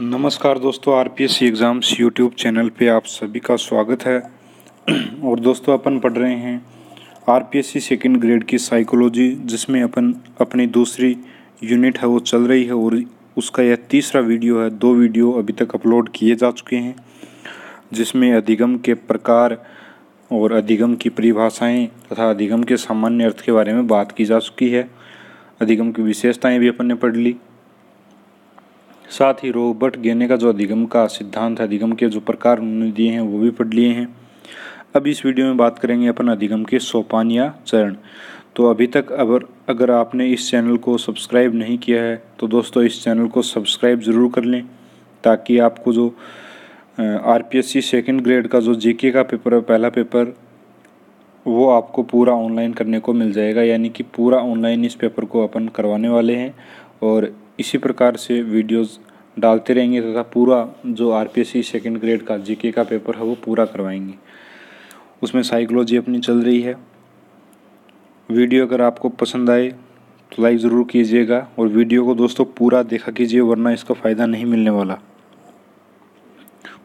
नमस्कार दोस्तों R P S C exams YouTube channel पे आप सभी का स्वागत है और दोस्तों अपन पढ़ रहे हैं R P S C second grade की साइकोलॉजी जिसमें अपन अपनी दूसरी यूनिट है वो चल रही है और उसका यह तीसरा वीडियो है दो वीडियो अभी तक अपलोड किए जा चुके हैं जिसमें अधिगम के प्रकार और अधिगम की परिभाषाएँ तथा अधिगम के सामान्य अर्थ के बारे में बात की जा चुकी है अधिगम की विशेषताएँ भी अपन ने पढ़ ली साथ ही रोबर्ट गेने का जो अधिगम का सिद्धांत है अधिगम के जो प्रकार उन्होंने दिए हैं वो भी पढ़ लिए हैं अब इस वीडियो में बात करेंगे अपन अधिगम के सोपान या चरण तो अभी तक अगर अगर आपने इस चैनल को सब्सक्राइब नहीं किया है तो दोस्तों इस चैनल को सब्सक्राइब ज़रूर कर लें ताकि आपको जो R P S C second grade का जो जीके का पेपर है पहला पेपर वो आपको पूरा ऑनलाइन करने को मिल जाएगा यानी कि पूरा ऑनलाइन इस पेपर को अपन करवाने वाले हैं और इसी प्रकार से वीडियोस डालते रहेंगे तथा पूरा जो आर पी सेकेंड ग्रेड का जीके का पेपर है वो पूरा करवाएंगे उसमें साइकोलॉजी अपनी चल रही है वीडियो अगर आपको पसंद आए तो लाइक ज़रूर कीजिएगा और वीडियो को दोस्तों पूरा देखा कीजिए वरना इसका फ़ायदा नहीं मिलने वाला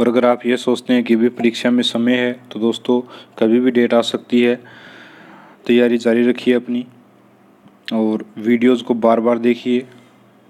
और अगर आप ये सोचते हैं कि भी परीक्षा में समय है तो दोस्तों कभी भी डेट आ सकती है तैयारी जारी रखिए अपनी और वीडियोज़ को बार बार देखिए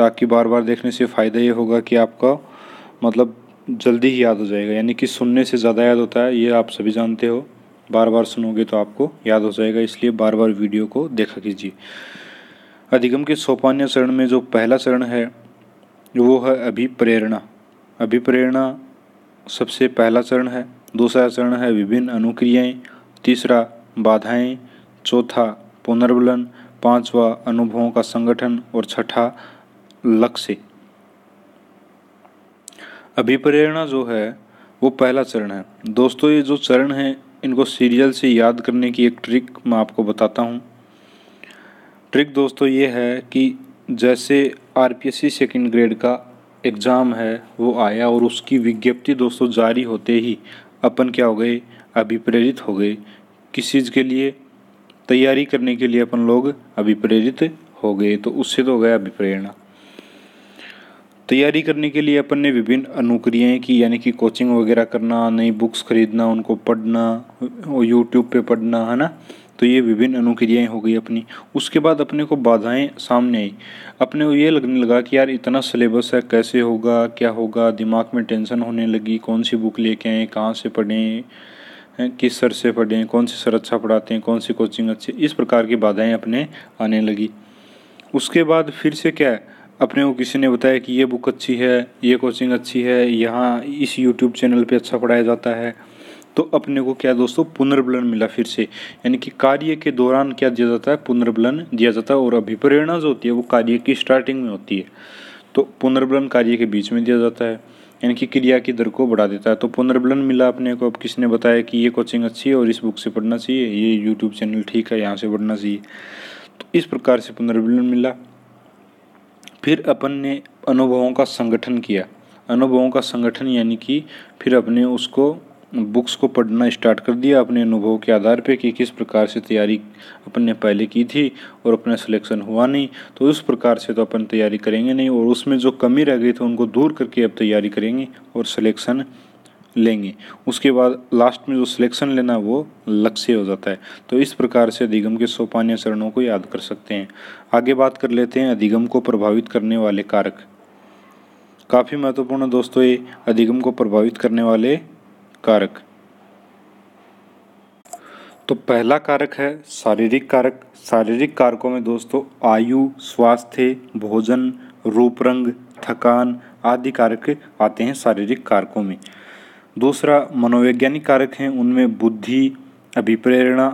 ताकि बार बार देखने से फ़ायदा ये होगा कि आपका मतलब जल्दी ही याद हो जाएगा यानी कि सुनने से ज़्यादा याद होता है ये आप सभी जानते हो बार बार सुनोगे तो आपको याद हो जाएगा इसलिए बार बार वीडियो को देखा कीजिए अधिगम के सोपान्य चरण में जो पहला चरण है वो है अभिप्रेरणा अभिप्रेरणा सबसे पहला चरण है दूसरा चरण है विभिन्न अनुक्रियाएं तीसरा बाधाएं चौथा पुनर्वलन पांचवा अनुभवों का संगठन और छठा लक्ष्य अभिप्रेरणा जो है वो पहला चरण है दोस्तों ये जो चरण है इनको सीरियल से याद करने की एक ट्रिक मैं आपको बताता हूँ ट्रिक दोस्तों ये है कि जैसे R P S C second grade का एग्ज़ाम है वो आया और उसकी विज्ञप्ति दोस्तों जारी होते ही अपन क्या हो गए अभिप्रेरित हो गए किस चीज़ के लिए तैयारी करने के लिए अपन लोग अभिप्रेरित हो गए तो उससे तो हो गया अभिप्रेरणा तैयारी करने के लिए अपन ने विभिन्न अनुक्रियाएँ की यानी कि कोचिंग वगैरह करना नई बुक्स खरीदना उनको पढ़ना यूट्यूब पे पढ़ना है ना तो ये विभिन्न अनुक्रियाएँ हो गई अपनी उसके बाद अपने को बाधाएं सामने आई अपने को ये लगने लगा कि यार इतना सिलेबस है कैसे होगा क्या होगा दिमाग में टेंशन होने लगी कौन सी बुक लेके आएँ कहाँ से पढ़ें किस सर से पढ़ें कौन से सर अच्छा पढ़ाते हैं कौन सी कोचिंग अच्छी इस प्रकार की बाधाएं अपने आने लगी उसके बाद फिर से क्या है अपने को किसी ने बताया कि ये बुक अच्छी है ये कोचिंग अच्छी है यहाँ इस यूट्यूब चैनल पे अच्छा पढ़ाया जाता है तो अपने को क्या दोस्तों पुनर्बलन मिला फिर से यानी कि कार्य के दौरान क्या दिया जाता है पुनर्बलन दिया जाता है और अभिप्रेरणा जो होती है वो कार्य की स्टार्टिंग में होती है तो पुनर्बलन कार्य के बीच में दिया जाता है यानी कि क्रिया की दर को बढ़ा देता है तो पुनर्बलन मिला अपने को अब किसी ने बताया कि ये कोचिंग अच्छी है और इस बुक से पढ़ना चाहिए ये यूट्यूब चैनल ठीक है यहाँ से पढ़ना चाहिए तो इस प्रकार से पुनर्बलन मिला फिर अपन ने अनुभवों का संगठन किया अनुभवों का संगठन यानी कि फिर अपने उसको बुक्स को पढ़ना स्टार्ट कर दिया अपने अनुभव के आधार पे कि किस प्रकार से तैयारी अपन ने पहले की थी और अपना सिलेक्शन हुआ नहीं तो उस प्रकार से तो अपन तैयारी करेंगे नहीं और उसमें जो कमी रह गई थी उनको दूर करके अब तैयारी करेंगे और सिलेक्शन लेंगे उसके बाद लास्ट में जो सिलेक्शन लेना वो लक्ष्य हो जाता है तो इस प्रकार से अधिगम के सोपान्य चरणों को याद कर सकते हैं आगे बात कर लेते हैं अधिगम को प्रभावित करने वाले कारक काफ़ी महत्वपूर्ण दोस्तों ये अधिगम को प्रभावित करने वाले कारक तो पहला कारक है शारीरिक कारक शारीरिक कारकों में दोस्तों आयु स्वास्थ्य भोजन रूप रंग थकान आदि कारक आते हैं शारीरिक कारकों में दूसरा मनोवैज्ञानिक कारक हैं उनमें बुद्धि अभिप्रेरणा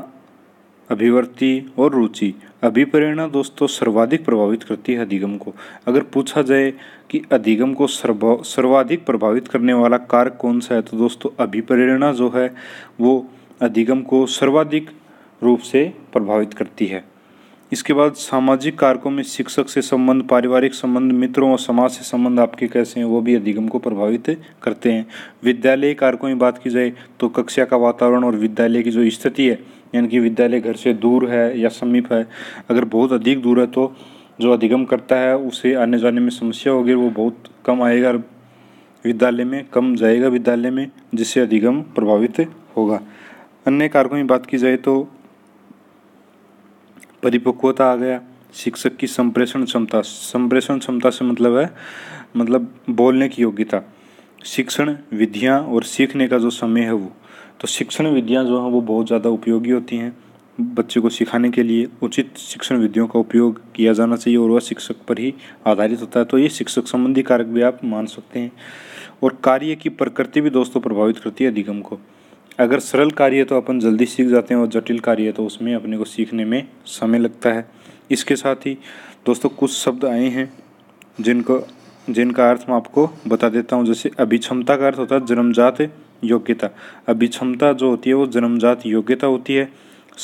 अभिवर्ती और रुचि अभिप्रेरणा दोस्तों सर्वाधिक प्रभावित करती है अधिगम को अगर पूछा जाए कि अधिगम को सर्व सर्वाधिक प्रभावित करने वाला कारक कौन सा है तो दोस्तों अभिप्रेरणा जो है वो अधिगम को सर्वाधिक रूप से प्रभावित करती है इसके बाद सामाजिक कारकों में शिक्षक से संबंध पारिवारिक संबंध मित्रों और समाज से संबंध आपके कैसे हैं वो भी अधिगम को प्रभावित करते हैं विद्यालय कारकों में बात की जाए तो कक्षा का वातावरण और विद्यालय की जो स्थिति है यानी कि विद्यालय घर से दूर है या समीप है अगर बहुत अधिक दूर है तो जो अधिगम करता है उसे आने जाने में समस्या होगी वो बहुत कम आएगा विद्यालय में कम जाएगा विद्यालय में जिससे अधिगम प्रभावित होगा अन्य कारकों की बात की जाए तो परिपक्वता आ गया शिक्षक की संप्रेषण क्षमता संप्रेषण क्षमता से मतलब है मतलब बोलने की योग्यता शिक्षण विधियाँ और सीखने का जो समय है वो तो शिक्षण विधियाँ जो हैं वो बहुत ज़्यादा उपयोगी होती हैं बच्चे को सिखाने के लिए उचित शिक्षण विधियों का उपयोग किया जाना चाहिए और वह शिक्षक पर ही आधारित होता है तो ये शिक्षक संबंधी कारक भी आप मान सकते हैं और कार्य की प्रकृति भी दोस्तों प्रभावित करती है अधिगम को अगर सरल कार्य तो अपन जल्दी सीख जाते हैं और जटिल कार्य तो उसमें अपने को सीखने में समय लगता है इसके साथ ही दोस्तों कुछ शब्द आए हैं जिनको जिनका अर्थ मैं आपको बता देता हूँ जैसे अभिक्षमता का अर्थ होता है जन्मजात योग्यता अभिक्षमता जो होती है वो जन्मजात योग्यता होती है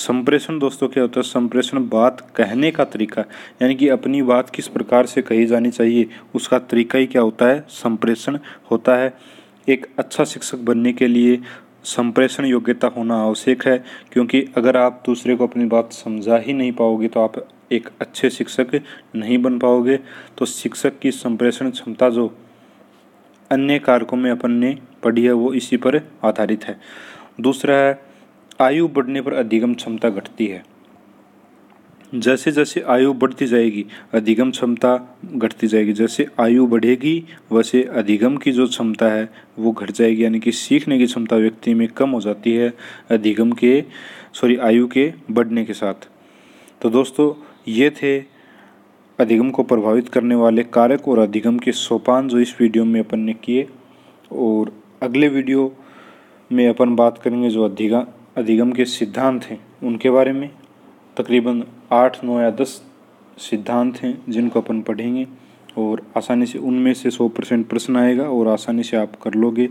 संप्रेषण दोस्तों क्या होता है संप्रेषण बात कहने का तरीका यानी कि अपनी बात किस प्रकार से कही जानी चाहिए उसका तरीका ही क्या होता है संप्रेषण होता है एक अच्छा शिक्षक बनने के लिए संप्रेषण योग्यता होना आवश्यक है क्योंकि अगर आप दूसरे को अपनी बात समझा ही नहीं पाओगे तो आप एक अच्छे शिक्षक नहीं बन पाओगे तो शिक्षक की संप्रेषण क्षमता जो अन्य कारकों में अपन ने पढ़ी है वो इसी पर आधारित है दूसरा है आयु बढ़ने पर अधिगम क्षमता घटती है जैसे जैसे आयु बढ़ती जाएगी अधिगम क्षमता घटती जाएगी जैसे आयु बढ़ेगी वैसे अधिगम की जो क्षमता है वो घट जाएगी यानी कि सीखने की क्षमता व्यक्ति में कम हो जाती है अधिगम के सॉरी आयु के बढ़ने के साथ तो दोस्तों ये थे अधिगम को प्रभावित करने वाले कारक और अधिगम के सोपान जो इस वीडियो में अपन ने किए और अगले वीडियो में अपन बात करेंगे जो अधिगम अधिगम के सिद्धांत हैं उनके बारे में तकरीबन आठ नौ या दस सिद्धांत हैं जिनको अपन पढ़ेंगे और आसानी से उनमें से सौ परसेंट प्रश्न आएगा और आसानी से आप कर लोगे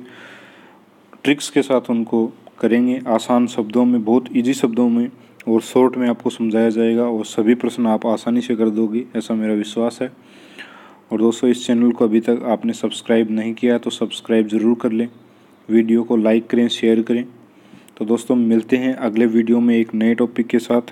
ट्रिक्स के साथ उनको करेंगे आसान शब्दों में बहुत इजी शब्दों में और शॉर्ट में आपको समझाया जाएगा और सभी प्रश्न आप आसानी से कर दोगे ऐसा मेरा विश्वास है और दोस्तों इस चैनल को अभी तक आपने सब्सक्राइब नहीं किया तो सब्सक्राइब ज़रूर कर लें वीडियो को लाइक करें शेयर करें तो दोस्तों मिलते हैं अगले वीडियो में एक नए टॉपिक के साथ